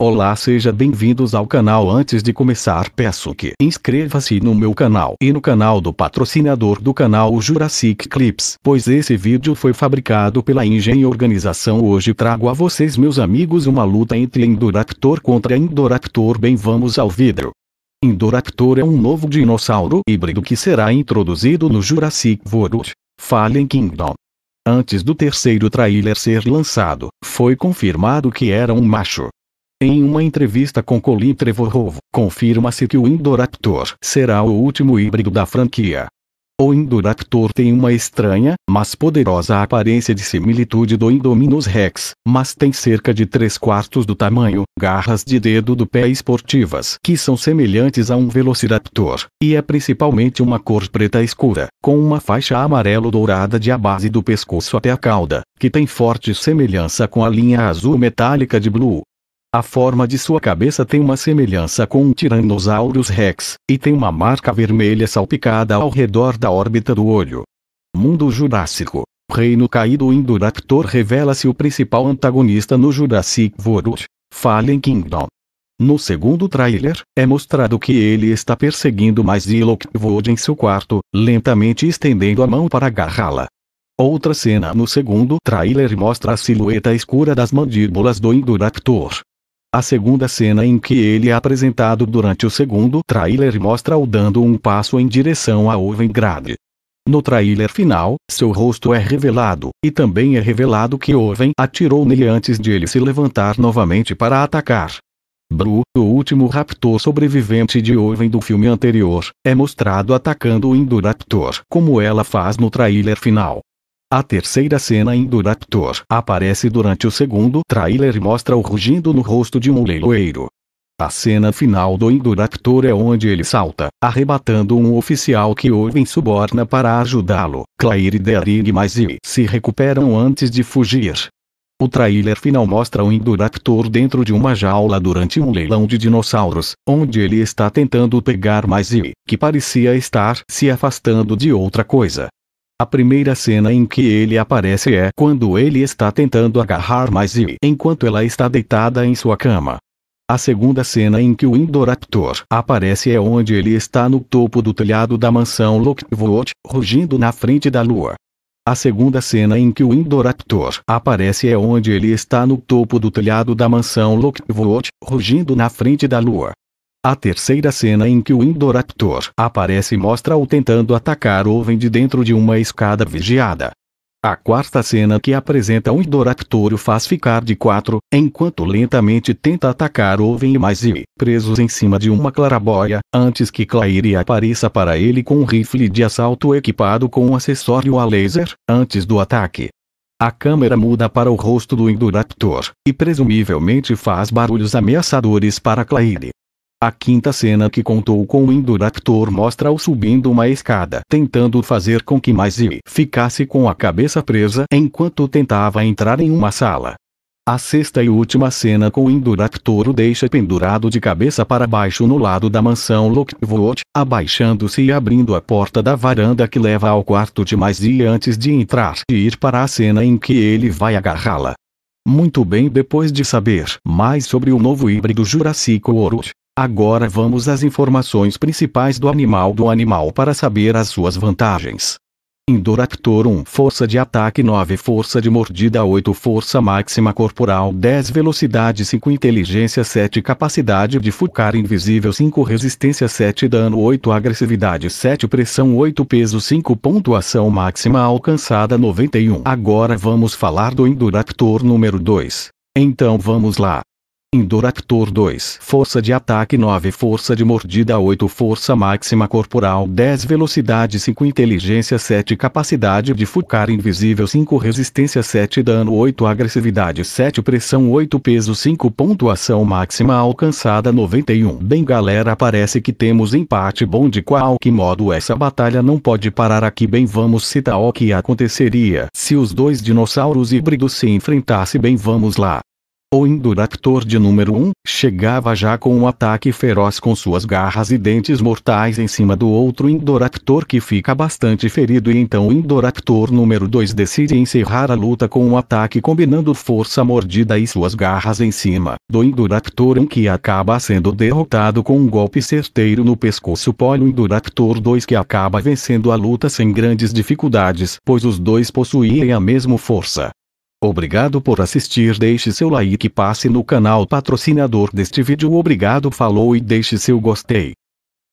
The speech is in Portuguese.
Olá seja bem-vindos ao canal antes de começar peço que inscreva-se no meu canal e no canal do patrocinador do canal Jurassic Clips pois esse vídeo foi fabricado pela Engen Organização hoje trago a vocês meus amigos uma luta entre Indoraptor contra Indoraptor bem vamos ao vidro. Indoraptor é um novo dinossauro híbrido que será introduzido no Jurassic World Fallen Kingdom. Antes do terceiro trailer ser lançado, foi confirmado que era um macho, em uma entrevista com Colin Trevorrow, confirma-se que o Indoraptor será o último híbrido da franquia. O Indoraptor tem uma estranha, mas poderosa aparência de similitude do Indominus Rex, mas tem cerca de 3 quartos do tamanho, garras de dedo do pé esportivas que são semelhantes a um Velociraptor, e é principalmente uma cor preta escura, com uma faixa amarelo-dourada de a base do pescoço até a cauda, que tem forte semelhança com a linha azul metálica de Blue, a forma de sua cabeça tem uma semelhança com um Tyrannosaurus rex, e tem uma marca vermelha salpicada ao redor da órbita do olho. Mundo Jurássico Reino caído Indoraptor revela-se o principal antagonista no Jurassic World Fallen Kingdom. No segundo trailer, é mostrado que ele está perseguindo mais Lockwood em seu quarto, lentamente estendendo a mão para agarrá-la. Outra cena no segundo trailer mostra a silhueta escura das mandíbulas do Indoraptor, a segunda cena em que ele é apresentado durante o segundo trailer mostra-o dando um passo em direção a Ovengrad. No trailer final, seu rosto é revelado, e também é revelado que Oven atirou nele antes de ele se levantar novamente para atacar. Blue, o último raptor sobrevivente de Oven do filme anterior, é mostrado atacando o Indoraptor, como ela faz no trailer final. A terceira cena Indoraptor aparece durante o segundo trailer e mostra o rugindo no rosto de um leiloeiro. A cena final do Indoraptor é onde ele salta, arrebatando um oficial que Owen suborna para ajudá-lo. Claire e mais e se recuperam antes de fugir. O trailer final mostra o Indoraptor dentro de uma jaula durante um leilão de dinossauros, onde ele está tentando pegar mais e que parecia estar se afastando de outra coisa. A primeira cena em que ele aparece é quando ele está tentando agarrar Maisie enquanto ela está deitada em sua cama. A segunda cena em que o Indoraptor aparece é onde ele está no topo do telhado da mansão Lockwood, rugindo na frente da lua. A segunda cena em que o Indoraptor aparece é onde ele está no topo do telhado da mansão Lockwood, rugindo na frente da lua. A terceira cena em que o Indoraptor aparece mostra-o tentando atacar Oven de dentro de uma escada vigiada. A quarta cena que apresenta o Indoraptor o faz ficar de quatro, enquanto lentamente tenta atacar Oven e Maisie, presos em cima de uma clarabóia, antes que Claire apareça para ele com um rifle de assalto equipado com um acessório a laser, antes do ataque. A câmera muda para o rosto do Indoraptor, e presumivelmente faz barulhos ameaçadores para Claire, a quinta cena que contou com o Induraptor mostra-o subindo uma escada tentando fazer com que Maisie ficasse com a cabeça presa enquanto tentava entrar em uma sala. A sexta e última cena com o Induraptor o deixa pendurado de cabeça para baixo no lado da mansão Lockwood, abaixando-se e abrindo a porta da varanda que leva ao quarto de Maisie antes de entrar e ir para a cena em que ele vai agarrá-la. Muito bem depois de saber mais sobre o novo híbrido Jurássico World, Agora vamos às informações principais do animal do animal para saber as suas vantagens. Indoraptor 1 Força de ataque 9 Força de mordida 8 Força máxima corporal 10 Velocidade 5 Inteligência 7 Capacidade de focar invisível 5 Resistência 7 Dano 8 Agressividade 7 Pressão 8 Peso 5 Pontuação máxima alcançada 91 Agora vamos falar do Indoraptor número 2. Então vamos lá. Indoraptor 2, força de ataque 9, força de mordida 8, força máxima corporal 10, velocidade 5, inteligência 7, capacidade de focar invisível 5, resistência 7, dano 8, agressividade 7, pressão 8, peso 5, pontuação máxima alcançada 91. Bem galera, parece que temos empate bom de qualquer modo essa batalha não pode parar aqui bem vamos citar o que aconteceria se os dois dinossauros híbridos se enfrentassem bem vamos lá. O Induractor de número 1 chegava já com um ataque feroz com suas garras e dentes mortais em cima do outro Indoraptor que fica bastante ferido e então o Indoraptor número 2 decide encerrar a luta com um ataque combinando força mordida e suas garras em cima do Indoraptor 1 que acaba sendo derrotado com um golpe certeiro no pescoço Polo Indoraptor 2 que acaba vencendo a luta sem grandes dificuldades pois os dois possuíam a mesma força. Obrigado por assistir deixe seu like e passe no canal patrocinador deste vídeo obrigado falou e deixe seu gostei.